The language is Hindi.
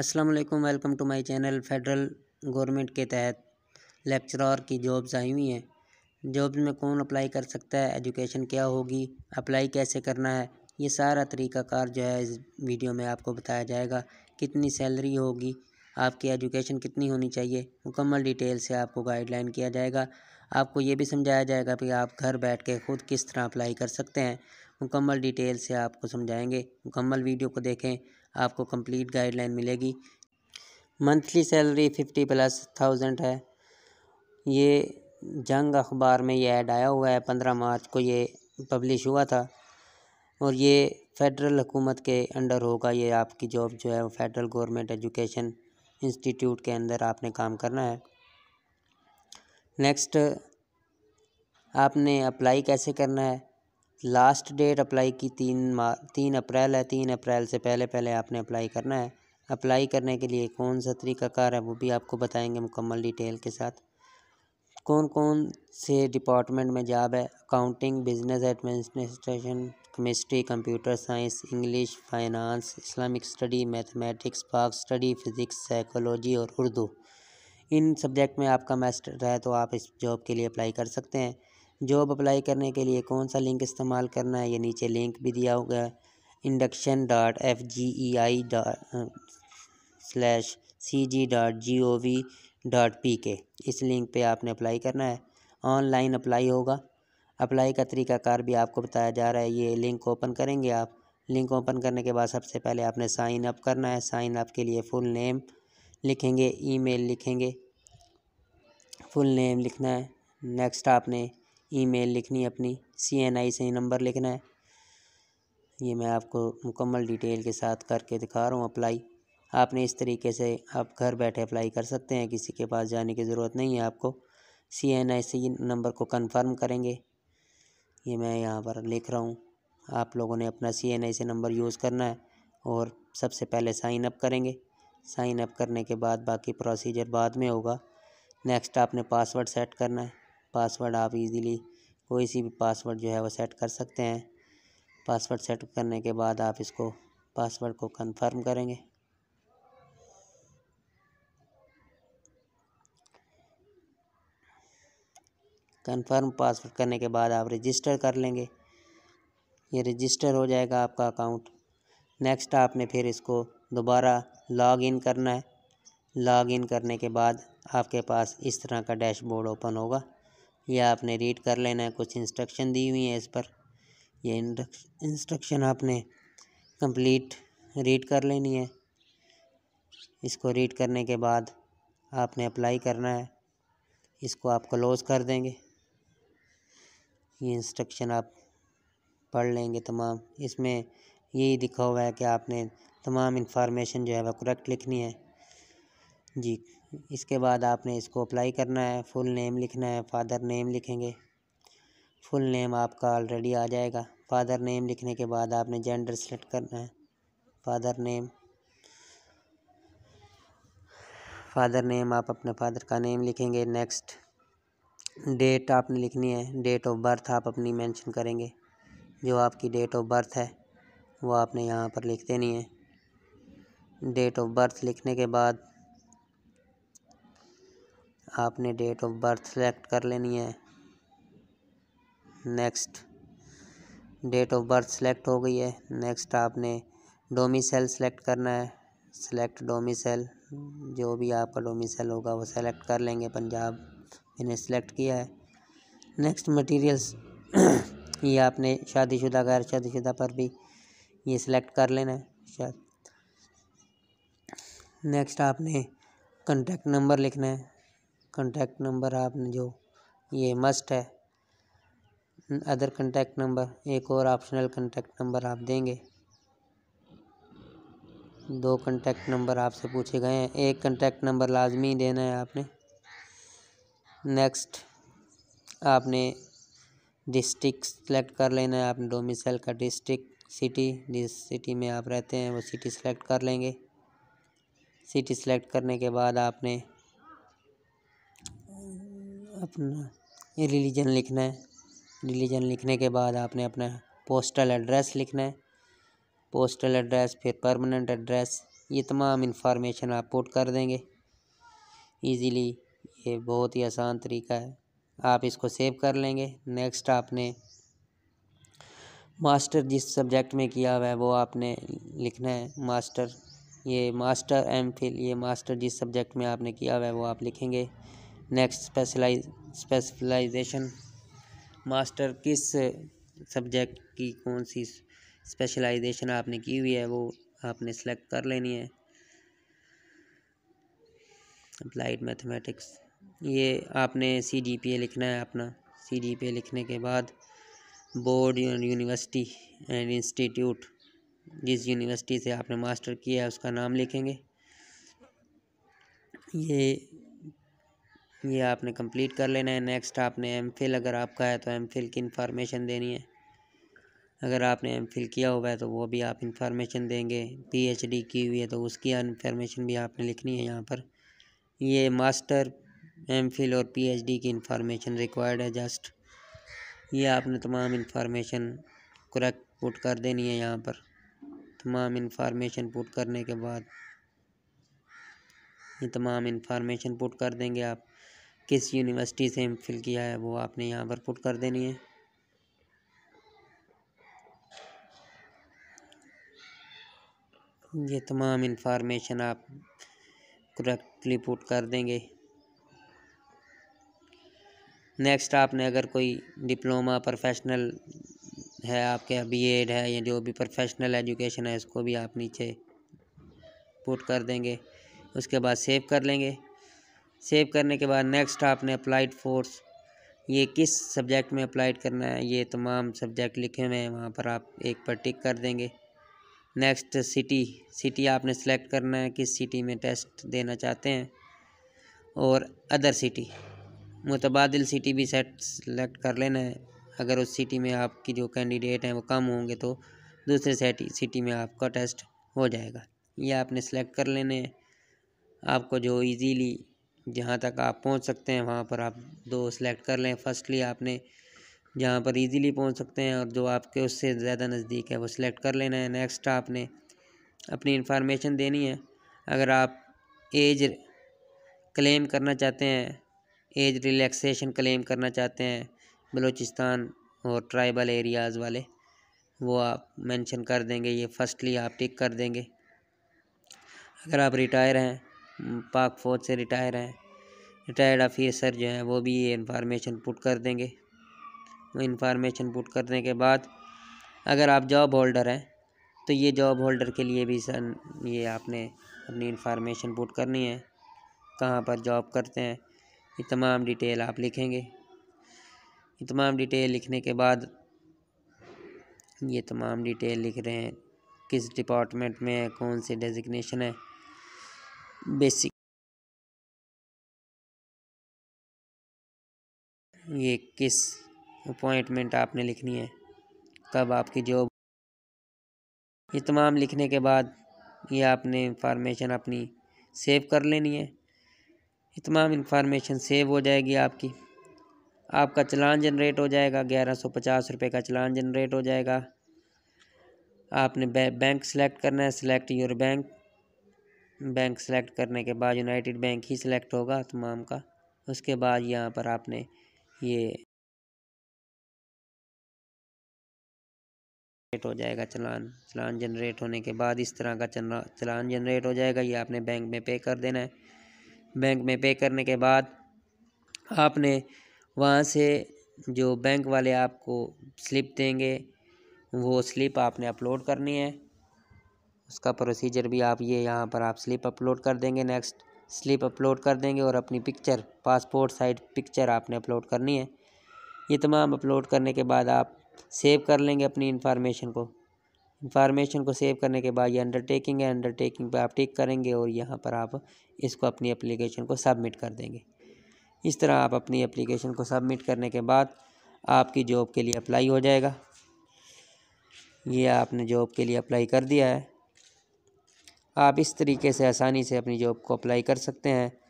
अस्सलाम वालेकुम welcome to my channel federal government के तहत लेक्चरर की जॉब्स आई हुई हैं जॉब्स में कौन अप्लाई कर सकता है एजुकेशन क्या होगी अप्लाई कैसे करना है ये सारा तरीकाकार जो है इस वीडियो में आपको बताया जाएगा कितनी सैलरी होगी आपकी एजुकेशन कितनी होनी चाहिए मुकम्मल डिटेल से आपको गाइडलाइन किया जाएगा आपको ये भी समझाया जाएगा कि आप घर बैठ के ख़ुद किस तरह अप्लाई कर सकते हैं मुकम्मल डिटेल से आपको समझाएंगे मुकम्मल वीडियो को देखें आपको कंप्लीट गाइडलाइन मिलेगी monthly salary fifty plus thousand है ये जंग अखबार में ये ऐड आया हुआ है पंद्रह मार्च को ये पब्लिश हुआ था और ये फेडरल हुकूमत के अंडर होगा ये आपकी जॉब जो है वो फेडरल गवर्नमेंट एजुकेशन इंस्टीट्यूट के अंदर आपने काम करना है नेक्स्ट आपने अप्लाई कैसे करना है लास्ट डेट अप्लाई की तीन मा तीन अप्रैल है तीन अप्रैल से पहले पहले आपने अप्लाई करना है अप्लाई करने के लिए कौन सा तरीका कार है वो भी आपको बताएंगे मुकम्मल डिटेल के साथ कौन कौन से डिपार्टमेंट में जॉब है accounting business administration chemistry computer science English finance Islamic study mathematics Pak study physics psychology और उर्दू इन सब्जेक्ट में आपका मास्टर है तो आप इस जॉब के लिए अप्लाई कर सकते हैं जॉब अप्लाई करने के लिए कौन सा लिंक इस्तेमाल करना है ये नीचे लिंक भी दिया हुआ है induction dot F G E I slash C G dot G O V dot P K इस लिंक पे आपने अप्लाई करना है ऑनलाइन अप्लाई होगा अप्लाई का तरीकाकार भी आपको बताया जा रहा है ये लिंक ओपन करेंगे आप लिंक ओपन करने के बाद सबसे पहले आपने साइन अप करना है साइन अप के लिए फुल नेम लिखेंगे ईमेल लिखेंगे फुल नेम लिखना है नेक्स्ट आपने ईमेल लिखनी है अपनी सी एन आई से ही नंबर लिखना है ये मैं आपको मुकम्मल डिटेल के साथ करके दिखा रहा हूँ अप्लाई आपने इस तरीके से आप घर बैठे अप्लाई कर सकते हैं किसी के पास जाने की ज़रूरत नहीं है आपको सी एन आई से नंबर को कन्फर्म करेंगे ये मैं यहाँ पर लिख रहा हूँ आप लोगों ने अपना सी एन आई से नंबर यूज़ करना है और सबसे पहले साइन अप करेंगे साइन अप करने के बाद बाकी प्रोसीजर बाद में होगा नेक्स्ट आपने पासवर्ड सेट करना है पासवर्ड आप इजीली कोई सी भी पासवर्ड जो है वो सेट कर सकते हैं पासवर्ड सेट करने के बाद आप इसको पासवर्ड को कंफर्म करेंगे कंफर्म पासवर्ड करने के बाद आप रजिस्टर कर लेंगे ये रजिस्टर हो जाएगा आपका अकाउंट नेक्स्ट आपने फिर इसको दोबारा लॉग इन करना है लॉग इन करने के बाद आपके पास इस तरह का डैशबोर्ड ओपन होगा यह आपने रीड कर लेना है कुछ इंस्ट्रक्शन दी हुई हैं इस पर ये इंस्ट्रक्शन आपने कंप्लीट रीड कर लेनी है इसको रीड करने के बाद आपने अप्लाई करना है इसको आप क्लोज़ कर देंगे ये इंस्ट्रक्शन आप पढ़ लेंगे तमाम इसमें यही दिखा हुआ है कि आपने तमाम इंफॉर्मेशन जो है वह करेक्ट लिखनी है जी इसके बाद आपने इसको अप्लाई करना है फुल नेम लिखना है फादर नेम लिखेंगे फुल नेम आपका ऑलरेडी आ जाएगा फादर नेम लिखने के बाद आपने जेंडर सेलेक्ट करना है फादर नेम फादर नेम आप अपने फादर का नेम लिखेंगे नेक्स्ट डेट आपने लिखनी है डेट ऑफ बर्थ आप अपनी मेंशन करेंगे जो आपकी डेट ऑफ बर्थ है वो आपने यहाँ पर लिख देनी है डेट ऑफ बर्थ लिखने के बाद आपने डेट ऑफ बर्थ सेलेक्ट कर लेनी है next date of birth select हो गई है नेक्स्ट आपने डोमी सेल सेलेक्ट करना है सेलेक्ट डोमी सेल जो भी आपका डोमी सेल होगा वो सेलेक्ट कर लेंगे पंजाब मैंने सेलेक्ट किया है नेक्स्ट मटेरियल्स ये आपने शादीशुदा गैर शादीशुदा पर भी ये सिलेक्ट कर लेना है नेक्स्ट आपने कंटेक्ट नंबर लिखना है कंटैक्ट नंबर आपने जो ये मस्ट है अदर कंटेक्ट नंबर एक और ऑप्शनल कंटैक्ट नंबर आप देंगे दो कंटैक्ट नंबर आपसे पूछे गए हैं एक कंटैक्ट नंबर लाजमी देना है आपने नेक्स्ट आपने डिस्ट्रिक्ट सेलेक्ट कर लेना है आपने डोमिसल का डिस्ट्रिक्ट सिटी जिस सिटी में आप रहते हैं वो सिटी सेलेक्ट कर लेंगे सिटी सेलेक्ट करने के बाद आपने अपना रिलीजन लिखना है रिलीजन लिखने के बाद आपने अपना पोस्टल एड्रेस लिखना है पोस्टल एड्रेस फिर परमानेंट एड्रेस ये तमाम इन्फॉर्मेशन आप पुट कर देंगे इजीली ये बहुत ही आसान तरीका है आप इसको सेव कर लेंगे नेक्स्ट आपने मास्टर जिस सब्जेक्ट में किया हुआ है वो आपने लिखना है मास्टर ये मास्टर एम फिल ये मास्टर जिस सब्जेक्ट में आपने किया हुआ है वो आप लिखेंगे नेक्स्ट स्पेशलाइज स्पेशलाइजेशन मास्टर किस सब्जेक्ट की कौन सी स्पेशलाइजेशन आपने की हुई है वो आपने सेलेक्ट कर लेनी है अप्लाइड मैथमेटिक्स ये आपने सी डी पी ए लिखना है अपना सी डी पी ए लिखने के बाद बोर्ड यूनिवर्सिटी एंड इंस्टीट्यूट जिस यूनिवर्सिटी से आपने मास्टर किया है उसका नाम लिखेंगे ये ये आपने कंप्लीट कर लेना है नेक्स्ट आपने एम अगर आपका है तो एम की इन्फॉर्मेशन देनी है अगर आपने एम किया हुआ है तो वो भी आप इन्फॉर्मेशन देंगे पीएचडी की हुई है तो उसकी इन्फॉर्मेशन भी आपने लिखनी है यहाँ पर ये मास्टर एम और पीएचडी की इन्फॉर्मेशन रिक्वायर्ड है जस्ट ये आपने तमाम इन्फॉर्मेशन करेक्ट पुट कर देनी है यहाँ पर तमाम इन्फॉर्मेशन पुट करने के बाद ये तमाम इन्फॉर्मेशन पुट कर देंगे आप किस यूनिवर्सिटी से एम फिल किया है वो आपने यहाँ पर पुट कर देनी है ये तमाम इन्फॉर्मेशन आप करेक्टली पुट कर देंगे नेक्स्ट आपने अगर कोई डिप्लोमा प्रोफेशनल है आपके बी एड है या जो भी प्रोफेशनल एजुकेशन है उसको भी आप नीचे पुट कर देंगे उसके बाद सेव कर लेंगे सेव करने के बाद नेक्स्ट आपने अप्लाइड फोर्स ये किस सब्जेक्ट में अप्लाइड करना है ये तमाम सब्जेक्ट लिखे हुए हैं वहाँ पर आप एक पर टिक कर देंगे नेक्स्ट सिटी सिटी आपने सेलेक्ट करना है किस सिटी में टेस्ट देना चाहते हैं और अदर सिटी मुतबादल सिटी भी सेट सेलेक्ट कर लेना है अगर उस सिटी में आपकी जो कैंडिडेट हैं वो कम होंगे तो दूसरे सिटी सिटी में आपका टेस्ट हो जाएगा ये आपने सेलेक्ट कर लेने हैं आपको जो इजीली जहाँ तक आप पहुँच सकते हैं वहाँ पर आप दो सेलेक्ट कर लें फर्स्टली आपने जहाँ पर इजीली पहुँच सकते हैं और जो आपके उससे ज़्यादा नज़दीक है वो सिलेक्ट कर लेना है नेक्स्ट आपने अपनी इंफॉर्मेशन देनी है अगर आप एज क्लेम करना चाहते हैं एज रिलैक्सेशन क्लेम करना चाहते हैं बलूचिस्तान और ट्राइबल एरियाज़ वाले वो आप मेंशन कर देंगे ये फर्स्टली आप टिक कर देंगे अगर आप रिटायर हैं हम्म, पाक फ़ौज से रिटायर हैं रिटायर्ड ऑफिसर जो हैं वो भी ये इंफॉर्मेशन पुट कर देंगे वो इन्फॉर्मेशन पुट करने के बाद अगर आप जॉब होल्डर हैं तो ये जॉब होल्डर के लिए भी सर ये आपने अपनी इन्फॉर्मेशन पुट करनी है कहाँ पर जॉब करते हैं ये तमाम डिटेल आप लिखेंगे ये तमाम डिटेल लिखने के बाद ये तमाम डिटेल लिख रहे हैं किस डिपार्टमेंट में है कौन सी डेजिग्नेशन है बेसिक ये किस अपॉइंटमेंट आपने लिखनी है कब आपकी जॉब ये तमाम लिखने के बाद ये आपने इंफॉर्मेशन अपनी सेव कर लेनी है ये तमाम इन्फॉर्मेशन सेव हो जाएगी आपकी आपका चलान जनरेट हो जाएगा ग्यारह सौ पचास रुपये का चलान जनरेट हो जाएगा आपने बैंक सेलेक्ट करना है select your bank bank select करने के बाद यूनाइटेड बैंक ही सिलेक्ट होगा तमाम का उसके बाद यहाँ पर आपने ये जनरेट हो जाएगा चलान चलान जनरेट होने के बाद इस तरह का चलान जनरेट हो जाएगा ये आपने बैंक में पे कर देना है बैंक में पे करने के बाद आपने वहाँ से जो बैंक वाले आपको स्लिप देंगे वो स्लिप आपने अपलोड करनी है उसका प्रोसीजर भी आप ये यहाँ पर आप स्लिप अपलोड कर देंगे नेक्स्ट स्लिप अपलोड कर देंगे और अपनी पिक्चर पासपोर्ट साइज पिक्चर आपने अपलोड करनी है ये तमाम अपलोड करने के बाद आप सेव कर लेंगे अपनी इन्फॉर्मेशन को इन्फॉर्मेशन को सेव करने के बाद ये अंडरटेकिंग है अंडरटेकिंग पर आप टिक करेंगे और यहाँ पर आप इसको अपनी एप्लीकेशन को सबमिट कर देंगे इस तरह आप अपनी एप्लीकेशन को सबमिट करने के बाद आपकी जॉब के लिए अप्लाई हो जाएगा ये आपने जॉब के लिए अप्लाई कर दिया है आप इस तरीके से आसानी से अपनी जॉब को अप्लाई कर सकते हैं